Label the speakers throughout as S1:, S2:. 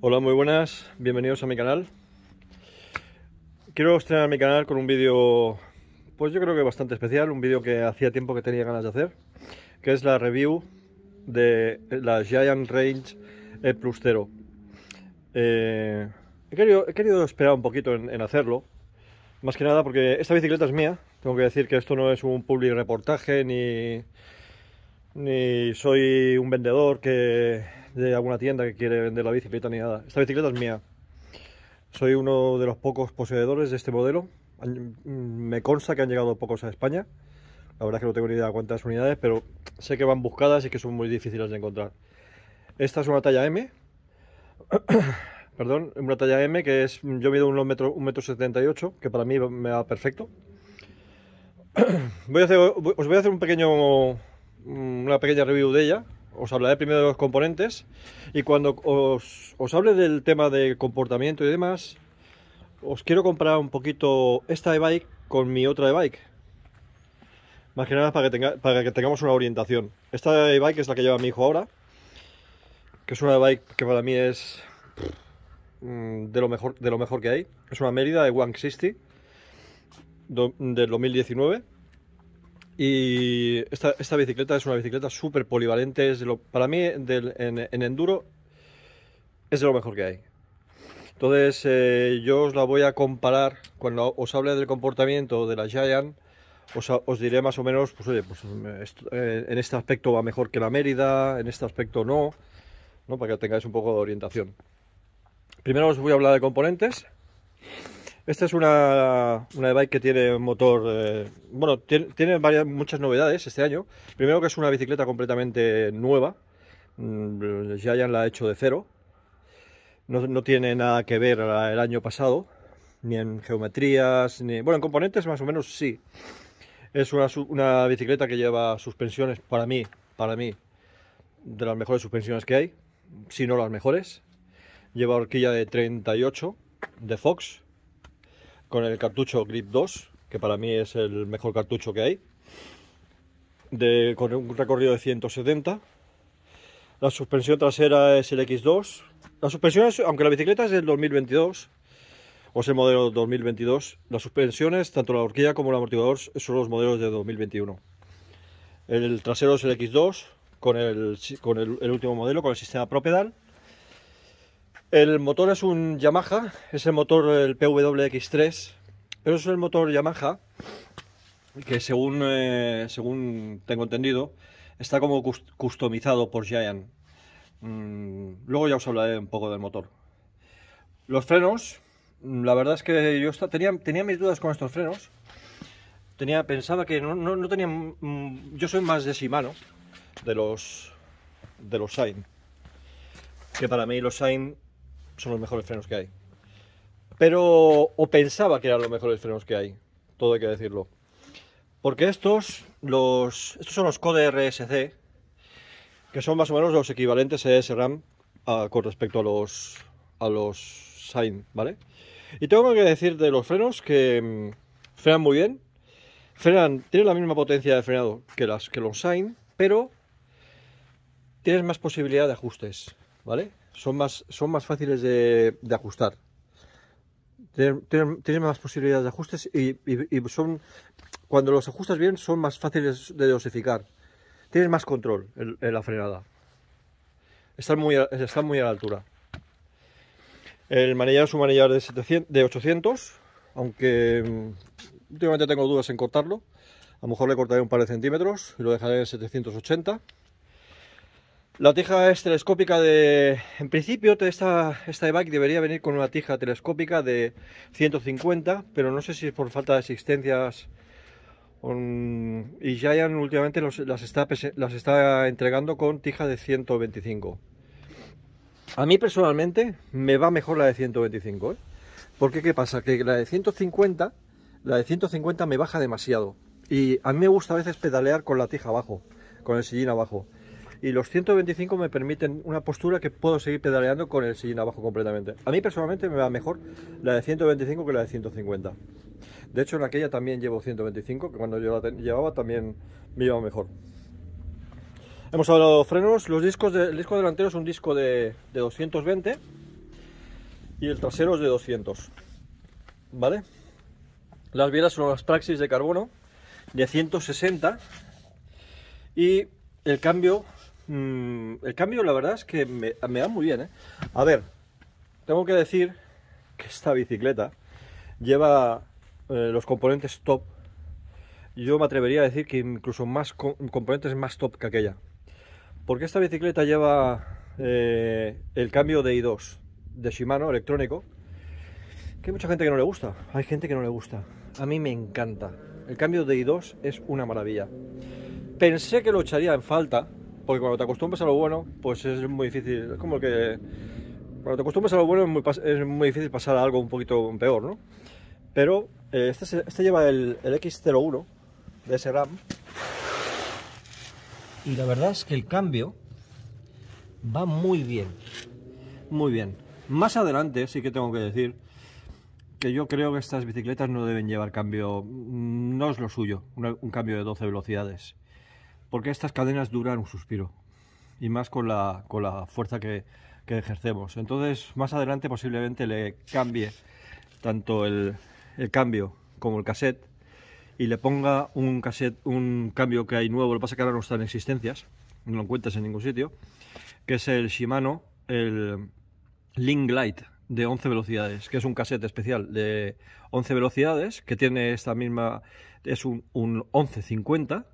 S1: Hola, muy buenas, bienvenidos a mi canal. Quiero estrenar mi canal con un vídeo, pues yo creo que bastante especial, un vídeo que hacía tiempo que tenía ganas de hacer, que es la review de la Giant Range E Plus 0. Eh, he, querido, esperar un poquito en, hacerlo, más que nada porque esta bicicleta es mía, tengo que decir que esto no es un public reportaje ni, ni soy un vendedor que de alguna tienda que quiere vender la bicicleta ni nada. Esta bicicleta es mía. Soy uno de los pocos poseedores de este modelo. Mm, me consta que han llegado pocos a España. La verdad es que no tengo ni idea cuántas unidades, pero sé que van buscadas y que son muy difíciles de encontrar. Esta es una talla M. Perdón, una talla M que es. Yo mido un metro, un metro que para mí me da perfecto. voy os voy a hacer un pequeño. Mm, una pequeña review de ella, os hablaré primero de los componentes y cuando os, hable del tema de comportamiento y demás, os quiero comparar un poquito esta e-bike con mi otra e-bike. Más que nada para que, para que tengamos una orientación. Esta e-bike es la que lleva mi hijo ahora, que es una e-bike que para mí es mm, de lo mejor, de lo mejor que hay. Es una Mérida de 160 del 2019 y esta, bicicleta es una bicicleta súper polivalente. para mí, en, enduro, es de lo mejor que hay. Entonces, eh, yo os la voy a comparar. Cuando os hable del comportamiento de la Giant, os, diré más o menos, pues oye, pues, mm, eh, en este aspecto va mejor que la Mérida, en este aspecto no, ¿no? para que tengáis un poco de orientación. Primero os voy a hablar de componentes. Esta es una, una bike que tiene motor, eh, bueno, tiene, muchas novedades este año. Primero que es una bicicleta completamente nueva, mm, ya ya la ha hecho de cero, no, tiene nada que ver el año pasado, ni en geometrías, ni... Bueno, en componentes más o menos sí. Es una, una bicicleta que lleva suspensiones, para mí, para mí, de las mejores suspensiones que hay, si no las mejores. Lleva horquilla de 38 de Fox con el cartucho Grip 2, que para mí es el mejor cartucho que hay, con un recorrido de 170. La suspensión trasera es el X2. La suspensión, aunque la bicicleta es del 2022, o es el modelo 2022, las suspensiones, tanto la horquilla como el amortiguador, son los modelos de 2021. El trasero es el X2, con el, con el, el último modelo, con el sistema Propedal. El motor es un Yamaha, es el motor el PWX3, pero es el motor Yamaha que según, eh, según tengo entendido está como customizado por Giant. Mm, luego ya os hablaré un poco del motor. Los frenos, mm, la verdad es que yo tenía, tenía, mis dudas con estos frenos. Tenía, pensaba que no, tenían... Mm, yo soy más de Shimano, de los, de los Shine Que para mí los Shine son los mejores frenos que hay. Pero, o pensaba que eran los mejores frenos que hay, todo hay que decirlo. Porque estos, los, estos son los Code RSC, que son más o menos los equivalentes ese sram ah, con respecto a los, a los ¿vale? Y tengo que decir de los frenos que mm, frenan muy bien, frenan, tienen la misma potencia de frenado que, las, que los Sign, pero tienes más posibilidad de ajustes, ¿vale? son más, fáciles de, ajustar. Tienen, más posibilidades de ajustes y, son, cuando los ajustas bien, son más fáciles de dosificar. Tienes más control en, la frenada. Están muy, a, muy a la altura. El manillar es un manillar de, 700, de 800, aunque mm, últimamente tengo dudas en cortarlo. A lo mejor le cortaré un par de centímetros y lo dejaré en 780. La tija es telescópica de... En principio esta, esta e-bike debería venir con una tija telescópica de 150, pero no sé si es por falta de existencias y ya últimamente las, está, está entregando con tija de 125. A mí personalmente me va mejor la de 125, ¿por qué? ¿qué pasa? Que la de 150, la de 150 me baja demasiado. Y a mí me gusta a veces pedalear con la tija abajo, con el sillín abajo y los 125 me permiten una postura que puedo seguir pedaleando con el sillín abajo completamente. A mí personalmente me va mejor la de 125 que la de 150. De hecho en aquella también llevo 125, que cuando yo la llevaba también me iba mejor. Hemos hablado de frenos, los discos el disco delantero es un disco de, 220 y el trasero es de 200. ¿Vale? Las bielas son las praxis de carbono de 160 y el cambio Mm, el cambio, la verdad es que me, da muy bien. ¿eh? A ver, tengo que decir que esta bicicleta lleva eh, los componentes top. Yo me atrevería a decir que incluso más componentes más top que aquella. Porque esta bicicleta lleva eh, el cambio de i2 de Shimano electrónico. Que hay mucha gente que no le gusta. Hay gente que no le gusta. A mí me encanta. El cambio de i2 es una maravilla. Pensé que lo echaría en falta porque cuando te acostumbras a lo bueno, pues es muy difícil, es como que cuando te acostumbras a lo bueno es muy, difícil pasar a algo un poquito peor, ¿no? Pero eh, este, este, lleva el, el X01 de ese y la verdad es que el cambio va muy bien, muy bien. Más adelante sí que tengo que decir que yo creo que estas bicicletas no deben llevar cambio, no es lo suyo, un cambio de 12 velocidades porque estas cadenas duran un suspiro y más con la, con la fuerza que, ejercemos. Entonces, más adelante posiblemente le cambie tanto el, cambio como el cassette y le ponga un cassette, un cambio que hay nuevo, lo pasa que ahora no está en existencias, no lo encuentras en ningún sitio, que es el Shimano, el Link Light de 11 velocidades, que es un cassette especial de 11 velocidades, que tiene esta misma, es un, un 1150,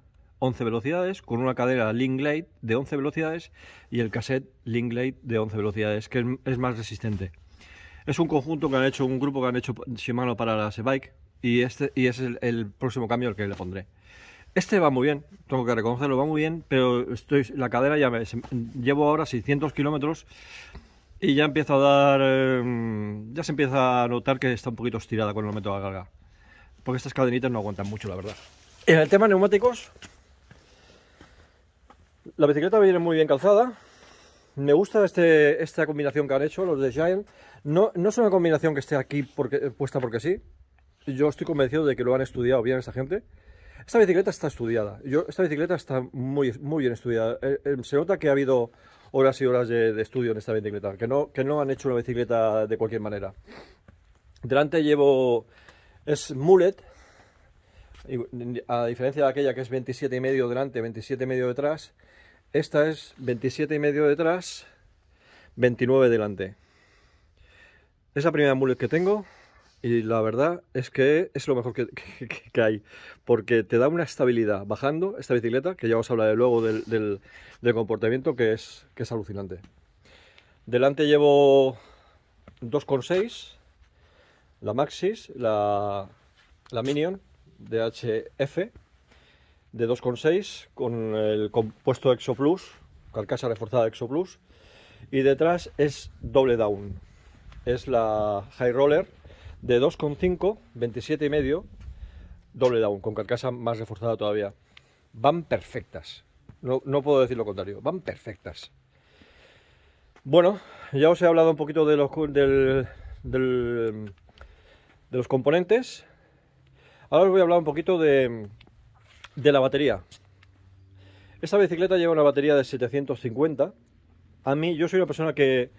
S1: 11 velocidades, con una cadera Linglade de 11 velocidades y el cassette Linglade de 11 velocidades, que es más resistente. Es un conjunto que han hecho, un grupo que han hecho Shimano para la bike y, este, y es el, próximo cambio al que le pondré. Este va muy bien, tengo que reconocerlo, va muy bien, pero estoy, la cadera ya me... Llevo ahora 600 kilómetros y ya empieza a dar... Em, ya se empieza a notar que está un poquito estirada cuando el momento a la carga. Porque estas cadenitas no aguantan mucho, la verdad. En el tema neumáticos, la bicicleta viene muy bien calzada. Me gusta este, esta combinación que han hecho los de Giant. No, no es una combinación que esté aquí eh, puesta porque sí. Yo estoy convencido de que lo han estudiado bien esa gente. Esta bicicleta está estudiada. Yo, esta bicicleta está muy, muy bien estudiada. Eh, eh, se nota que ha habido horas y horas de, estudio en esta bicicleta, que no, que no han hecho una bicicleta de cualquier manera. Delante llevo... es mullet, a diferencia de aquella que es 27,5 y delante, 27,5 detrás, esta es 27 y medio detrás, 29 delante. Es la primera mullet que tengo y la verdad es que es lo mejor que, hay, porque te da una estabilidad bajando esta bicicleta, que ya os hablaré luego del, comportamiento, que es, es alucinante. Delante llevo 2,6, la Maxis, la, la Minion de HF, de 2,6 con el compuesto Exo Plus, carcasa reforzada Exo Plus, y detrás es doble down. Es la High Roller de 2,5, 27.5. y medio, doble down, con carcasa más reforzada todavía. Van perfectas. No, puedo decir lo contrario, van perfectas. Bueno, ya os he hablado un poquito de los, de los componentes. Ahora os voy a hablar un poquito de, de la batería. Esta bicicleta lleva una batería de 750. A mí, yo soy una persona que...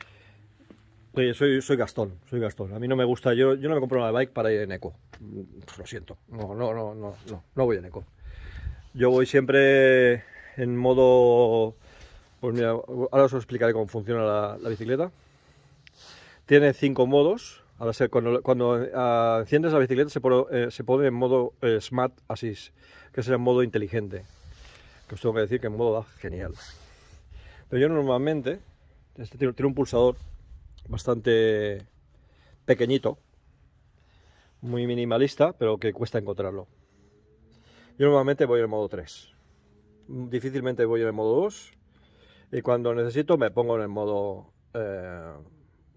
S1: Oye, soy, soy gastón, soy gastón. A mí no me gusta, yo, yo no me compro una bike para ir en eco. Pues lo siento, no, no, no, no, no, voy en eco. Yo voy siempre en modo... Pues mira, ahora os explicaré cómo funciona la, la bicicleta. Tiene cinco modos, Ahora cuando, eh, enciendes la bicicleta se pone, eh, en modo eh, Smart Assist, que es el modo inteligente. Que os tengo que decir que en modo da genial. Pero yo normalmente, este tiene, un pulsador bastante pequeñito, muy minimalista, pero que cuesta encontrarlo. Yo normalmente voy en modo 3. Difícilmente voy en el modo 2. Y cuando necesito me pongo en el modo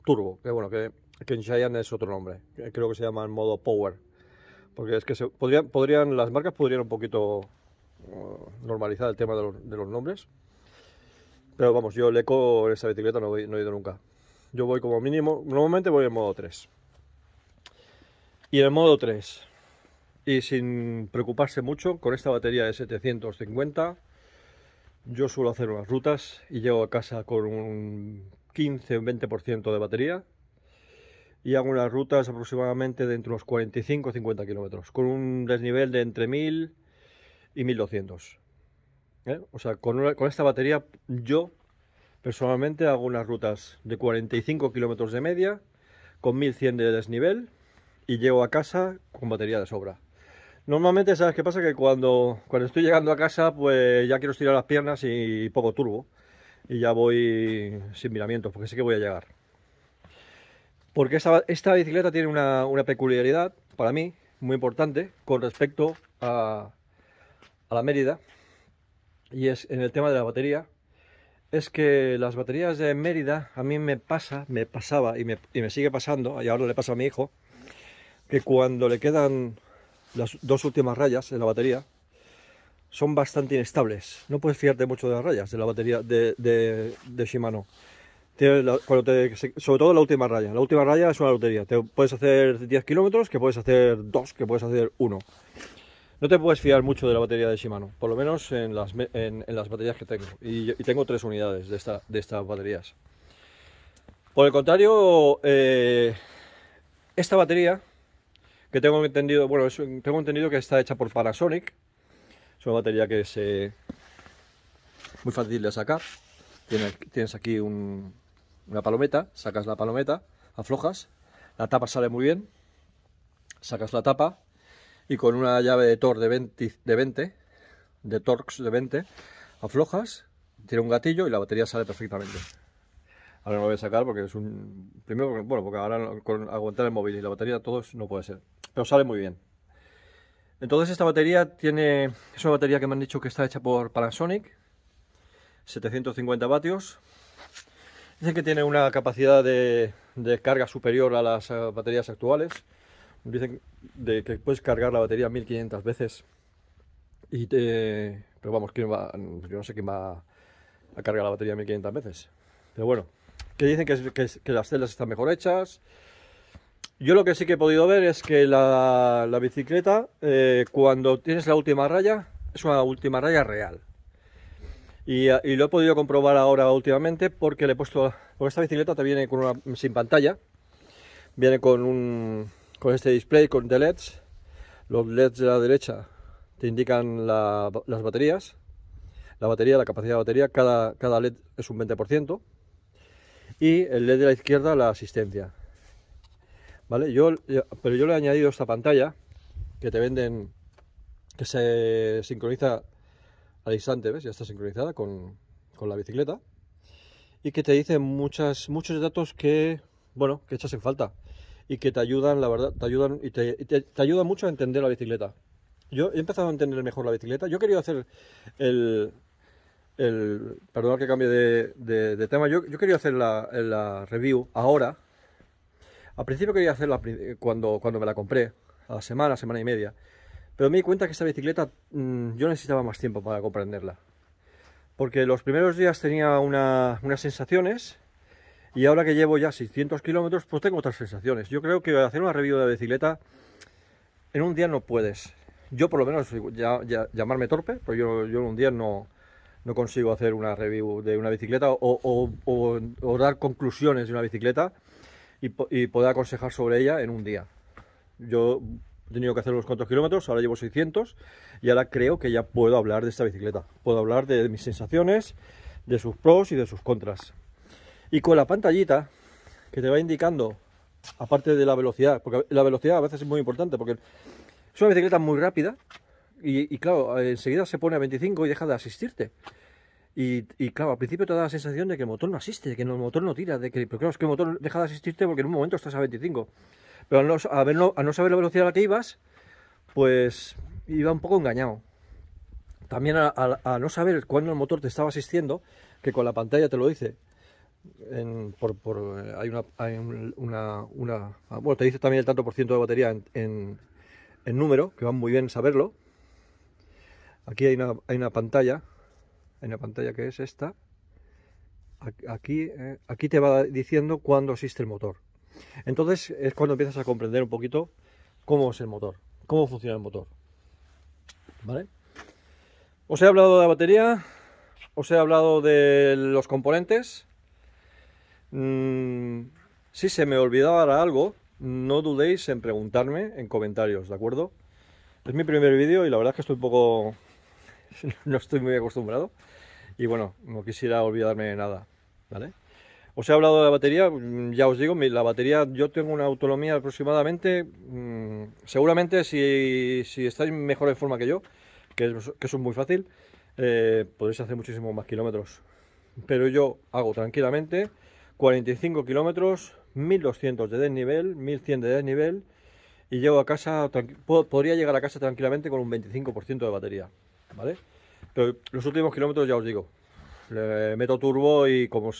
S1: turbo, que bueno, que que es otro nombre, creo que se llama en modo Power, porque es que podrían, las marcas podrían un poquito uh, normalizar el tema de los, nombres, pero vamos, yo el Eco en esta bicicleta no, he ido nunca. Yo voy como mínimo, normalmente voy en modo 3. Y en el modo 3, y sin preocuparse mucho, con esta batería de 750, yo suelo hacer unas rutas y llego a casa con un 15 o 20% de batería y hago unas rutas aproximadamente de entre los 45 50 kilómetros, con un desnivel de entre 1000 y 1200. ¿eh? O sea, con, esta batería yo personalmente hago unas rutas de 45 kilómetros de media, con 1100 de desnivel y llego a casa con batería de sobra. Normalmente, ¿sabes qué pasa? Que cuando, cuando estoy llegando a casa, pues ya quiero estirar las piernas y poco turbo. Y ya voy sin miramientos, porque sé que voy a llegar. Porque esta, bicicleta tiene una, peculiaridad, para mí, muy importante, con respecto a, la Mérida, y es en el tema de la batería, es que las baterías de Mérida a mí me pasa, me pasaba y me, sigue pasando, y ahora le pasa a mi hijo, que cuando le quedan las dos últimas rayas en la batería, son bastante inestables. No puedes fiarte mucho de las rayas de la batería de Shimano sobre todo la última raya. La última raya es una lotería. Te puedes hacer 10 kilómetros, que puedes hacer 2, que puedes hacer 1. No te puedes fiar mucho de la batería de Shimano, por lo menos en las, en, las baterías que tengo. Y, tengo 3 unidades de, esta, de estas baterías. Por el contrario, eh, esta batería, que tengo entendido, bueno, tengo entendido que está hecha por Panasonic. Es una batería que es muy fácil de sacar. tienes aquí un, una palometa, sacas la palometa, aflojas, la tapa sale muy bien, sacas la tapa y con una llave de Tor de 20, de 20, de Torx de 20, aflojas, tiene un gatillo y la batería sale perfectamente. Ahora no lo voy a sacar porque es un... Primero, bueno, porque ahora con aguantar el móvil y la batería todos no puede ser. Pero sale muy bien. Entonces esta batería tiene... Es una batería que me han dicho que está hecha por Panasonic. 750 vatios. Dicen que tiene una capacidad de, carga superior a las eh, baterías actuales. Dicen de que puedes cargar la batería 1500 veces. Y eh, Pero vamos, yo no sé quién va a cargar la batería 1500 veces. Pero bueno, que dicen que, las celdas están mejor hechas. Yo lo que sí que he podido ver es que la, bicicleta, eh, cuando tienes la última raya, es una última raya real. Y, lo he podido comprobar ahora últimamente porque le he puesto... Porque esta bicicleta te viene con una, sin pantalla. Viene con, un, con este display, con de LEDs. Los LEDs de la derecha te indican las baterías. La batería, la capacidad de batería. Cada, cada LED es un 20%. Y el LED de la izquierda, la asistencia. ¿Vale? Yo, pero yo le he añadido esta pantalla que te venden, que se sincroniza al instante, ¿ves? Ya está sincronizada con, la bicicleta y que te dice muchas, muchos datos que, bueno, que echas en falta y que te ayudan, la verdad, te ayudan y te, mucho a entender la bicicleta. Yo he empezado a entender mejor la bicicleta. Yo quería hacer el, el perdón que cambie de, tema, yo, quería hacer la, review ahora. Al principio quería hacerla cuando, cuando me la compré, a la semana, semana y media. Pero me di cuenta que esta bicicleta mm, yo necesitaba más tiempo para comprenderla. Porque los primeros días tenía unas sensaciones y ahora que llevo ya 600 kilómetros, pues tengo otras sensaciones. Yo creo que hacer una review de bicicleta en un día no puedes. Yo por lo menos, llamarme torpe, pero yo, en un día no, no, consigo hacer una review de una bicicleta o, dar conclusiones de una bicicleta y, y, poder aconsejar sobre ella en un día. Yo He tenido que hacer unos cuantos kilómetros, ahora llevo 600 y ahora creo que ya puedo hablar de esta bicicleta. Puedo hablar de mis sensaciones, de sus pros y de sus contras. Y con la pantallita que te va indicando, aparte de la velocidad, porque la velocidad a veces es muy importante, porque es una bicicleta muy rápida y, claro, enseguida se pone a 25 y deja de asistirte. Y, claro, al principio te da la sensación de que el motor no asiste, de que el motor no tira, de que, pero claro, es que el motor deja de asistirte porque en un momento estás a 25. Pero a, no, saber la velocidad a la que ibas, pues iba un poco engañado. También a, no saber cuándo el motor te estaba asistiendo, que con la pantalla te lo dice. por, eh, hay, una, hay una, ah, Bueno, te dice también el tanto por ciento de batería en, en, número, que va muy bien saberlo. Aquí hay una, hay una pantalla, hay una pantalla que es esta. Aquí, eh, aquí te va diciendo cuándo asiste el motor. Entonces es cuando empiezas a comprender un poquito cómo es el motor, cómo funciona el motor. ¿Vale? Os he hablado de la batería, os he hablado de los componentes. Mm, si se me olvidara algo, no dudéis en preguntarme en comentarios, ¿de acuerdo? Es mi primer vídeo y la verdad es que estoy un poco... no estoy muy acostumbrado. Y bueno, no quisiera olvidarme de nada, ¿vale? Os he hablado de la batería, mm, ya os digo, la batería yo tengo una autonomía aproximadamente, mm, seguramente si, estáis mejor en forma que yo, que, es, que eso es muy fácil, podéis eh, podréis hacer muchísimos más kilómetros. Pero yo hago tranquilamente 45 kilómetros, 1200 de desnivel, 1100 de desnivel y llego a casa, podría llegar a casa tranquilamente con un 25% de batería, ¿vale? Pero los últimos kilómetros ya os digo, meto turbo y como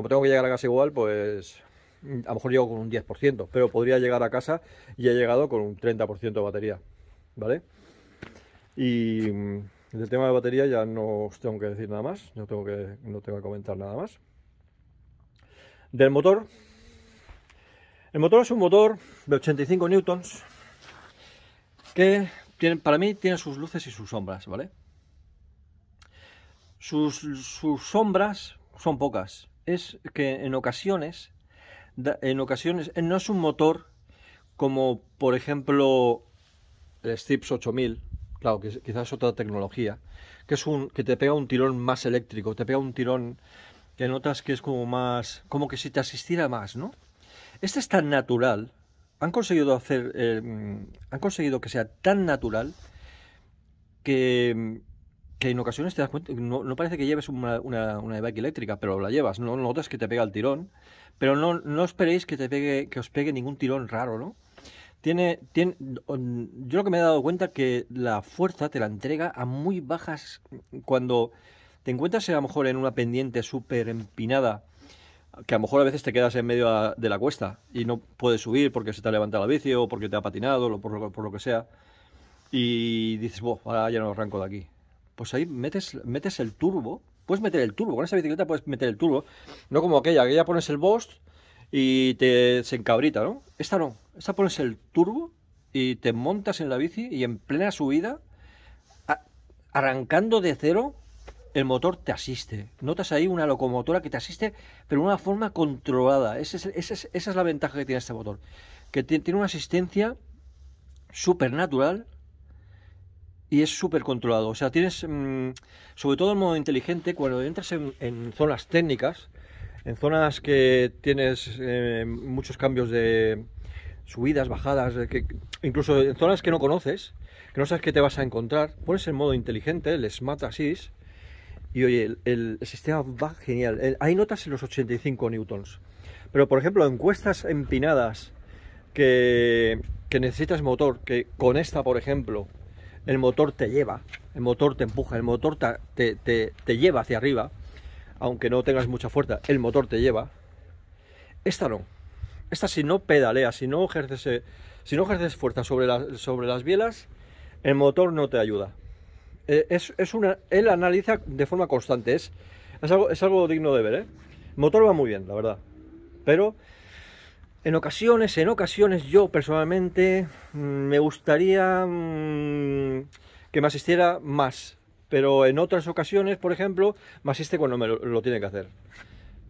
S1: como tengo que llegar a casa igual, pues mm, a lo mejor llego con un 10%, pero podría llegar a casa y he llegado con un 30% de batería, ¿vale? Y mm, del tema de batería ya no os tengo que decir nada más, no tengo que, no tengo que comentar nada más. Del motor, el motor es un motor de 85 newtons que para mí tiene sus luces y sus sombras, ¿vale? Sus, sus sombras son pocas, es que en ocasiones, en ocasiones eh, no es un motor como por ejemplo el strips 8000, claro, que quizás es otra tecnología, que es un que te pega un tirón más eléctrico, te pega un tirón que notas que es como más, como que si te asistiera más, ¿no? Este es tan natural, han conseguido hacer, eh, mm, han conseguido que sea tan natural que mm, que en ocasiones te das cuenta, no, parece que lleves una, una, bike eléctrica, pero la llevas, no notas que te pega el tirón, pero no, no esperéis que, te pegue, que os pegue ningún tirón raro, ¿no? Tiene, tiene, yo lo que me he dado cuenta que la fuerza te la entrega a muy bajas, cuando te encuentras a lo mejor en una pendiente súper empinada, que a lo mejor a veces te quedas en medio de la cuesta y no puedes subir porque se te ha levantado la bici o porque te ha patinado o por, por lo que sea. Y dices, bueno, ya no arranco de aquí pues ahí metes, metes el turbo. Puedes meter el turbo, con esta bicicleta puedes meter el turbo. No como aquella, aquella pones el Bost y te se encabrita, ¿no? Esta no, esta pones el turbo y te montas en la bici y en plena subida, arrancando de cero, el motor te asiste. Notas ahí una locomotora que te asiste, pero de una forma controlada. esa es la ventaja que tiene este motor. Que tiene una asistencia natural y es súper controlado. O sea, tienes, mm, sobre todo en modo inteligente, cuando entras en, zonas técnicas, en zonas que tienes eh, muchos cambios de subidas, bajadas, que, incluso en zonas que no conoces, que no sabes qué te vas a encontrar, pones el modo inteligente, el Smart Assist, y oye, el, sistema va genial. hay notas en los 85 newtons, pero por ejemplo, en cuestas empinadas que, que necesitas motor, que con esta, por ejemplo, el motor te lleva, el motor te empuja, el motor te, lleva hacia arriba, aunque no tengas mucha fuerza, el motor te lleva. Esta no. Esta si no pedaleas, si no ejerces, eh, si no ejerces fuerza sobre, sobre las bielas, el motor no te ayuda. Eh, es, una, él analiza de forma constante, es, algo, es algo digno de ver. El ¿eh? motor va muy bien, la verdad. Pero en ocasiones, en ocasiones yo personalmente mm, me gustaría mm, que me asistiera más, pero en otras ocasiones, por ejemplo, me asiste cuando me lo, tiene que hacer.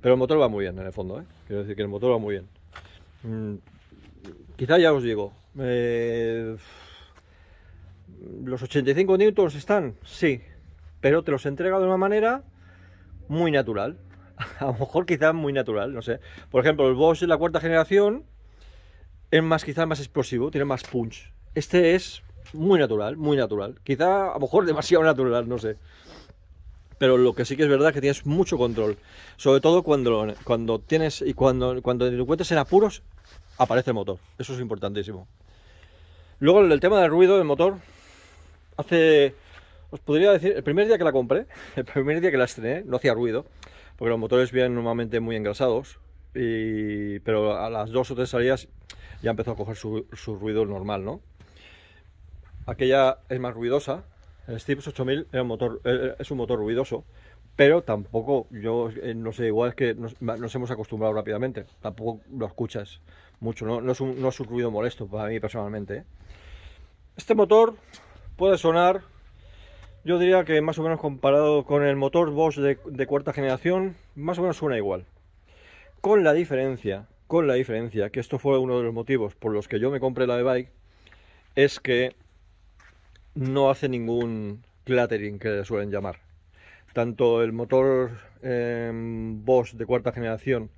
S1: Pero el motor va muy bien en el fondo, ¿eh? quiero decir que el motor va muy bien. Mm, quizá ya os digo, eh, los 85 minutos están, sí, pero te los entrega de una manera muy natural. a lo mejor quizá muy natural, no sé. Por ejemplo, el Bosch de la cuarta generación es más quizás más explosivo, tiene más punch. Este es muy natural, muy natural. Quizá a lo mejor demasiado natural, no sé. Pero lo que sí que es verdad es que tienes mucho control. Sobre todo cuando, cuando tienes y cuando, cuando te encuentres en apuros, aparece el motor. Eso es importantísimo. Luego el tema del ruido del motor. Hace. Os podría decir, el primer día que la compré, el primer día que la estrené, no hacía ruido porque los motores vienen normalmente muy engrasados, pero a las dos o tres salidas ya empezó a coger su, ruido normal, ¿no? Aquella es más ruidosa, el Steve eh, 8000 eh, es un motor ruidoso, pero tampoco, yo eh, no sé, igual es que nos, hemos acostumbrado rápidamente, tampoco lo escuchas mucho, no, es, un, ruido molesto para mí personalmente. Este motor puede sonar yo diría que más o menos comparado con el motor Bosch de, cuarta generación, más o menos suena igual. Con la diferencia, con la diferencia, que esto fue uno de los motivos por los que yo me compré la e bike, es que no hace ningún clattering que le suelen llamar. Tanto el motor em, Bosch de cuarta generación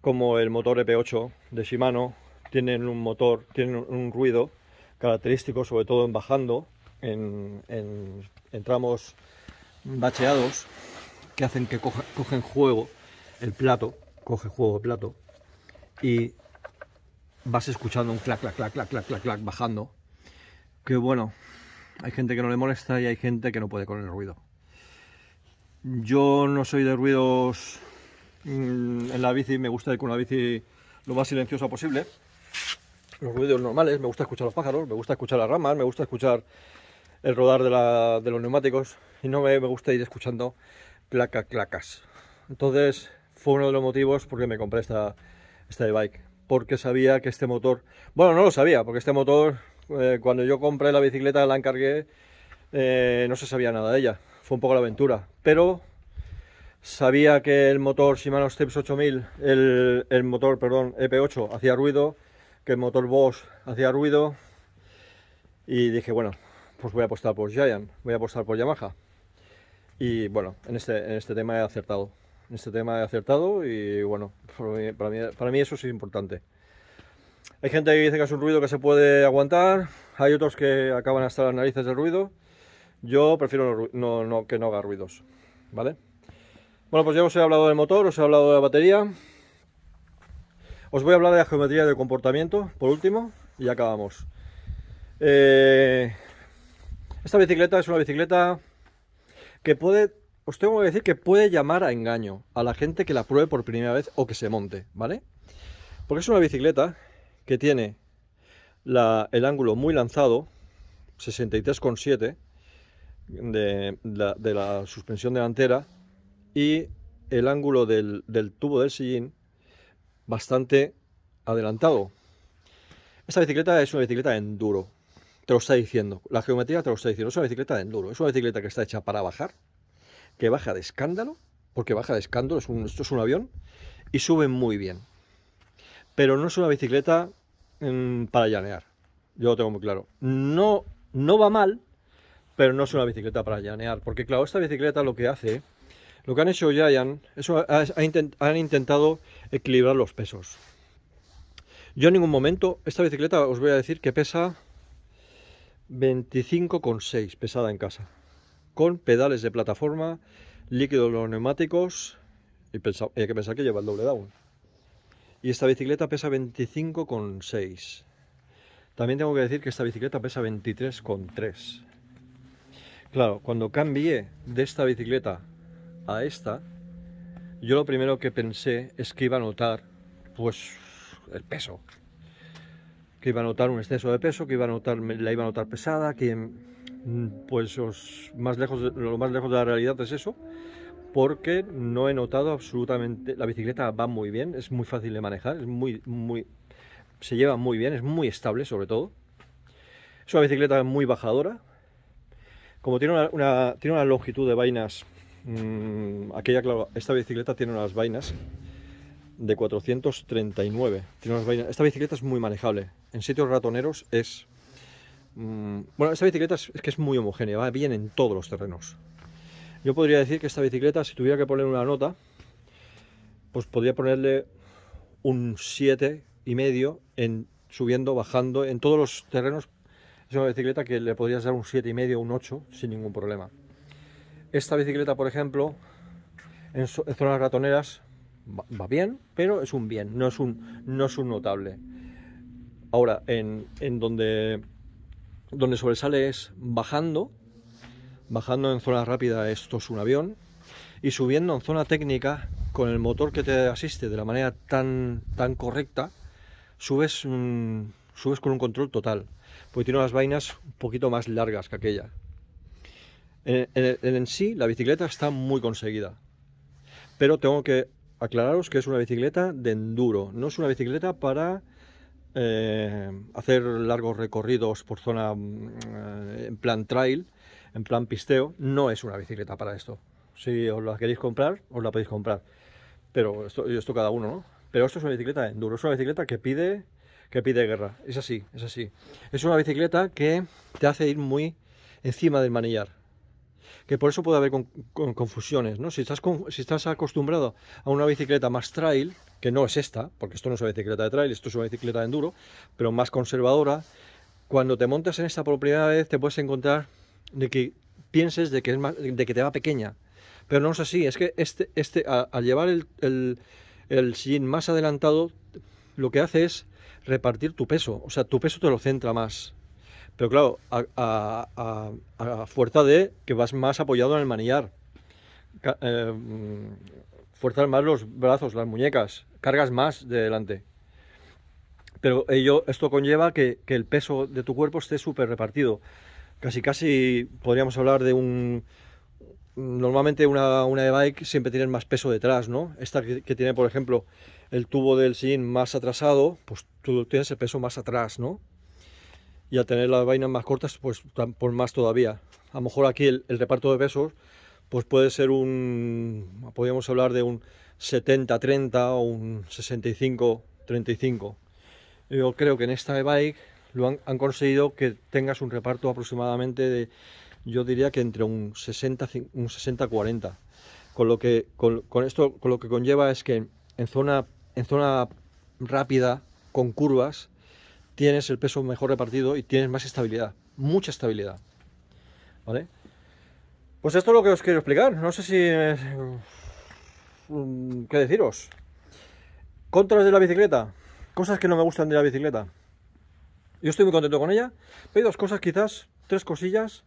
S1: como el motor EP8 de Shimano tienen un motor, tienen un ruido característico, sobre todo en bajando, en, tramos bacheados que hacen que cogen juego el plato, coge juego el plato y vas escuchando un clac, clac, clac, clac, clac, clac, bajando. Que bueno, hay gente que no le molesta y hay gente que no puede con el ruido. Yo no soy de ruidos mm, en la bici, me gusta ir con la bici lo más silenciosa posible. Los ruidos normales, me gusta escuchar los pájaros, me gusta escuchar las ramas, me gusta escuchar el rodar de, los neumáticos y no me, gusta ir escuchando placa clacas. Entonces fue uno de los motivos Por porque me compré esta, esta e-bike, porque sabía que este motor, bueno, no lo sabía, porque este motor, eh, cuando yo compré la bicicleta, la encargué, eh, no se sabía nada de ella, fue un poco la aventura, pero sabía que el motor Shimano Steps 8000, el, el motor, perdón, EP8 hacía ruido, que el motor Bosch hacía ruido, y dije, bueno, pues voy a apostar por Giant, voy a apostar por Yamaha. Y bueno, en este, en este tema he acertado. En este tema he acertado y bueno, para mí, eso es importante. Hay gente que dice que es un ruido que se puede aguantar, hay otros que acaban hasta las narices del ruido. Yo prefiero que no haga ruidos, ¿vale? Bueno, pues ya os he hablado del motor, os he hablado de la batería. Os voy a hablar de la geometría de comportamiento, por último, y acabamos. Eh, esta bicicleta es una bicicleta que puede, os tengo que decir que puede llamar a engaño a la gente que la pruebe por primera vez o que se monte, ¿vale? Porque es una bicicleta que tiene el ángulo muy lanzado, 63,7 de, la suspensión delantera y el ángulo del, del tubo del sillín bastante adelantado. Esta bicicleta es una bicicleta enduro, te lo está diciendo, la geometría te lo está diciendo, es una bicicleta de enduro, es una bicicleta que está hecha para bajar, que baja de escándalo, porque baja de escándalo, esto es un avión, y sube muy bien. Pero no es una bicicleta mm, para llanear, yo lo tengo muy claro. No, no va mal, pero no es una bicicleta para llanear, porque claro, esta bicicleta lo que hace, lo que han hecho ya han intentado equilibrar los pesos. Yo en ningún momento, esta bicicleta os voy a decir que pesa 25,6 pesada en casa, con pedales de plataforma, líquidos los neumáticos y hay que pensar que lleva el doble down. Y esta bicicleta pesa 25,6. También tengo que decir que esta bicicleta pesa 23,3. Claro, cuando cambié de esta bicicleta a esta, yo lo primero que pensé es que iba a notar pues el peso que iba a notar un exceso de peso, que iba a notar, la iba a notar pesada, que mm, pues más lejos, lo más lejos de la realidad es eso, porque no he notado absolutamente, la bicicleta va muy bien, es muy fácil de manejar, es muy, muy, se lleva muy bien, es muy estable sobre todo, es una bicicleta muy bajadora, como tiene una, tiene una longitud de vainas, mm, aquella esta bicicleta tiene unas vainas, de 439. Esta bicicleta es muy manejable. En sitios ratoneros es... Mm, bueno, esta bicicleta es, que es muy homogénea, va bien en todos los terrenos. Yo podría decir que esta bicicleta, si tuviera que poner una nota, pues podría ponerle un 7 y medio en subiendo, bajando, en todos los terrenos. Es una bicicleta que le podrías dar un 7,5 y medio, un 8 sin ningún problema. Esta bicicleta, por ejemplo, en zonas ratoneras va bien, pero es un bien, no es un, no es un notable. Ahora, en, donde, donde sobresale es bajando, bajando en zona rápida, esto es un avión, y subiendo en zona técnica, con el motor que te asiste de la manera tan, tan correcta, subes, subes con un control total, porque tiene unas vainas un poquito más largas que aquella. en sí, la bicicleta está muy conseguida, pero tengo que aclararos que es una bicicleta de enduro, no es una bicicleta para eh, hacer largos recorridos por zona mm, eh, en plan trail, en plan pisteo, no es una bicicleta para esto. Si os la queréis comprar, os la podéis comprar. Pero esto, cada uno, ¿no? Pero esto es una bicicleta de enduro, es una bicicleta que pide, que pide guerra. Es así, es así. Es una bicicleta que te hace ir muy encima del manillar que por eso puede haber con, confusiones, ¿no? Si estás, si estás acostumbrado a una bicicleta más trail, que no es esta, porque esto no es una bicicleta de trail, esto es una bicicleta de enduro, pero más conservadora, cuando te montas en esta por primera vez te puedes encontrar de que pienses de que, es de que te va pequeña, pero no es así, es que este, este, al llevar el, el, el sillín más adelantado, lo que hace es repartir tu peso, o sea, tu peso te lo centra más, pero claro, a, fuerza de que vas más apoyado en el manillar. Eh, fuerzas más los brazos, las muñecas, cargas más de delante. Pero ello, esto conlleva que, el peso de tu cuerpo esté súper repartido. Casi, casi podríamos hablar de un... Normalmente una, una e-bike siempre tiene más peso detrás, ¿no? Esta que, que tiene, por ejemplo, el tubo del sillín más atrasado, pues tú tienes el peso más atrás, ¿no? y al tener las vainas más cortas, pues por más todavía. A lo mejor aquí el, reparto de pesos pues puede ser un, podríamos hablar de un 70-30 o un 65-35. Yo creo que en esta e-bike lo han, conseguido que tengas un reparto aproximadamente de, yo diría que entre un 60-40. con lo que esto, con lo que conlleva es que en zona, en zona rápida, con curvas, tienes el peso mejor repartido y tienes más estabilidad, mucha estabilidad. ¿Vale? Pues esto es lo que os quiero explicar. No sé si... Mm, ¿Qué deciros? Contras de la bicicleta. Cosas que no me gustan de la bicicleta. Yo estoy muy contento con ella. Pero hay dos cosas quizás, tres cosillas.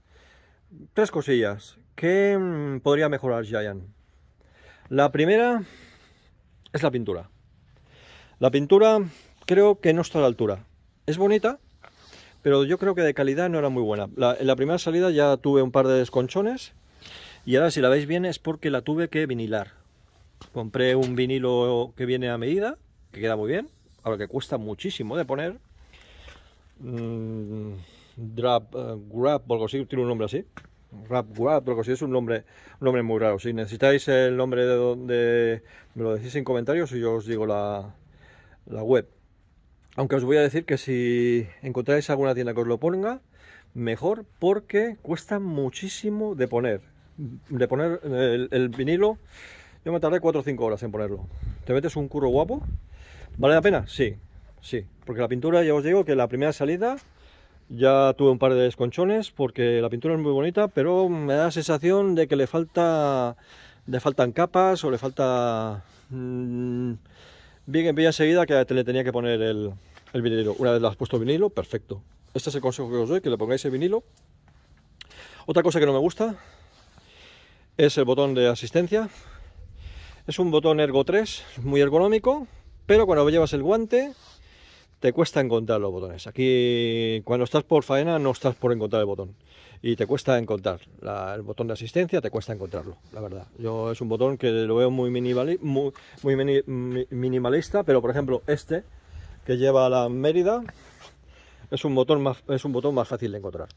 S1: Tres cosillas que mm, podría mejorar Giant. La primera es la pintura. La pintura creo que no está a la altura es bonita, pero yo creo que de calidad no era muy buena. en la primera salida ya tuve un par de desconchones y ahora si la veis bien es porque la tuve que vinilar. Compré un vinilo que viene a medida, que queda muy bien, ahora que cuesta muchísimo de poner. Mm, drap, eh, grab, algo tiene un nombre así. Rap grab, algo así, es un nombre, un nombre muy raro. Si necesitáis el nombre de donde me lo decís en comentarios y yo os digo la web. Aunque os voy a decir que si encontráis alguna tienda que os lo ponga, mejor porque cuesta muchísimo de poner. De poner eh, el, vinilo, yo me tardé 4 o 5 horas en ponerlo. Te metes un curro guapo. ¿Vale la pena? Sí, sí. Porque la pintura, ya os digo que la primera salida ya tuve un par de desconchones porque la pintura es muy bonita, pero me da la sensación de que le falta le faltan capas o le falta mm, Vi que seguida enseguida que este le tenía que poner el, vinilo. Una vez lo has puesto vinilo, perfecto. Este es el consejo que os doy, que le pongáis el vinilo. Otra cosa que no me gusta es el botón de asistencia. Es un botón Ergo 3, muy ergonómico, pero cuando llevas el guante te cuesta encontrar los botones. Aquí cuando estás por faena no estás por encontrar el botón y te cuesta encontrar el botón de asistencia, te cuesta encontrarlo, la verdad. Yo es un botón que lo veo muy, muy, minimalista, pero por ejemplo este que lleva la Mérida es un botón más, es un botón más fácil de encontrar.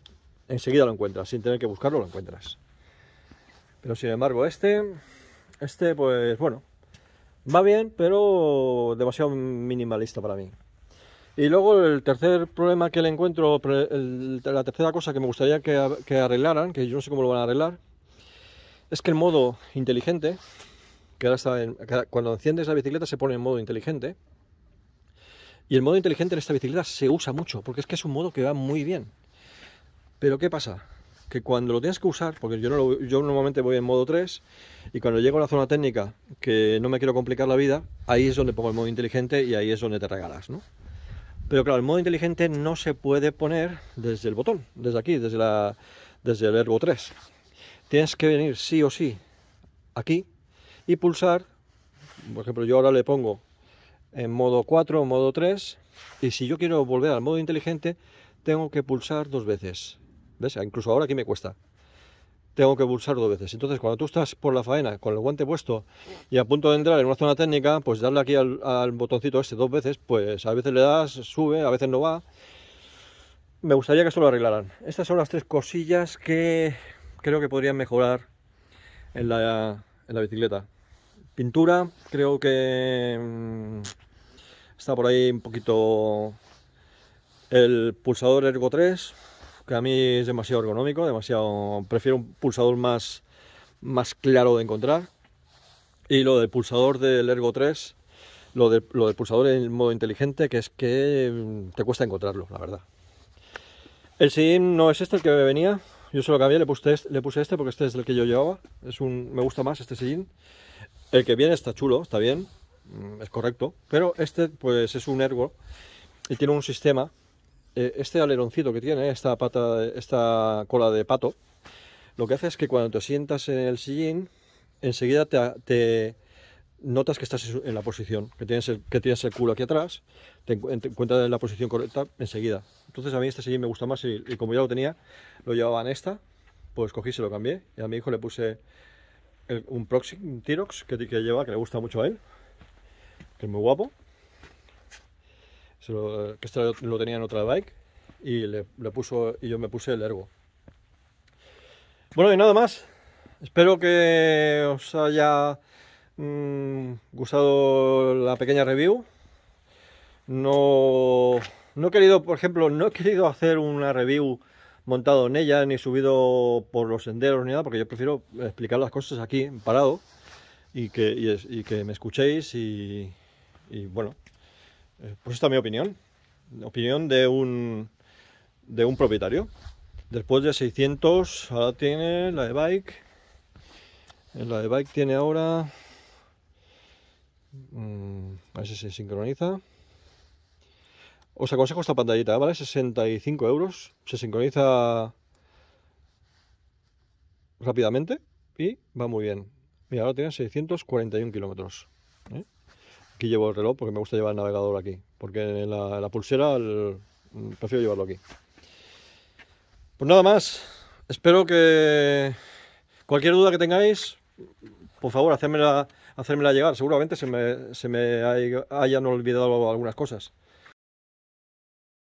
S1: Enseguida lo encuentras, sin tener que buscarlo lo encuentras. Pero sin embargo este, este pues bueno, va bien, pero demasiado minimalista para mí. Y luego el tercer problema que le encuentro, la tercera cosa que me gustaría que, arreglaran, que yo no sé cómo lo van a arreglar, es que el modo inteligente, que ahora está en, cuando enciendes la bicicleta se pone en modo inteligente, y el modo inteligente en esta bicicleta se usa mucho, porque es que es un modo que va muy bien. Pero ¿qué pasa? Que cuando lo tienes que usar, porque yo, yo normalmente voy en modo 3, y cuando llego a la zona técnica, que no me quiero complicar la vida, ahí es donde pongo el modo inteligente y ahí es donde te regalas, ¿no? Pero claro, el modo inteligente no se puede poner desde el botón, desde aquí, desde, la, desde el verbo 3. Tienes que venir sí o sí aquí y pulsar. Por ejemplo, yo ahora le pongo en modo 4, modo 3. Y si yo quiero volver al modo inteligente, tengo que pulsar dos veces. ¿Ves? Incluso ahora aquí me cuesta tengo que pulsar dos veces. Entonces, cuando tú estás por la faena con el guante puesto y a punto de entrar en una zona técnica, pues darle aquí al, botoncito este dos veces, pues a veces le das, sube, a veces no va. Me gustaría que eso lo arreglaran. Estas son las tres cosillas que creo que podrían mejorar en la, bicicleta. Pintura, creo que mm, está por ahí un poquito el pulsador Ergo 3 que a mí es demasiado ergonómico, demasiado. Prefiero un pulsador más, más claro de encontrar. Y lo del pulsador del Ergo 3, lo, lo del pulsador en modo inteligente, que es que mm, te cuesta encontrarlo, la verdad. El sillín no es este el que me venía, yo se lo cambié, le puse, este, le puse este porque este es el que yo llevaba. Es un, me gusta más este sillín. El que viene está chulo, está bien, mm, es correcto. Pero este pues es un ergo y tiene un sistema eh, este aleroncito que tiene, esta, pata, esta cola de pato, lo que hace es que cuando te sientas en el sillín, enseguida te, te notas que estás en la posición, que tienes el, que tienes el culo aquí atrás, te, encuentras en la posición correcta enseguida. Entonces a mí este sillín me gusta más y, como ya lo tenía, lo llevaba en esta, pues cogí y se lo cambié. Y a mi hijo le puse un Proxy, Tirox, que, que lleva, que le gusta mucho a él, que es muy guapo que este lo tenía en otra bike y le, puso y yo me puse el ergo. Bueno, y nada más. Espero que os haya mm, gustado la pequeña review. No, he querido, por ejemplo, no he querido hacer una review montado en ella, ni subido por los senderos ni nada, porque yo prefiero explicar las cosas aquí, parado, y que, que me escuchéis y bueno, eh, pues esta es mi opinión. Opinión de un, de un propietario. Después de 600, ahora tiene la de bike. Eh, la de bike tiene ahora... Mm, a ver si se sincroniza. Os aconsejo esta pantallita, ¿vale? 65 euros. Se sincroniza rápidamente y va muy bien. Mira, ahora tiene 641 kilómetros. Aquí llevo el reloj porque me gusta llevar el navegador aquí, porque en la, pulsera mm, prefiero llevarlo aquí. Pues nada más, espero que cualquier duda que tengáis, por favor, hacérmela, llegar. Seguramente se me, se me hayan olvidado algunas cosas.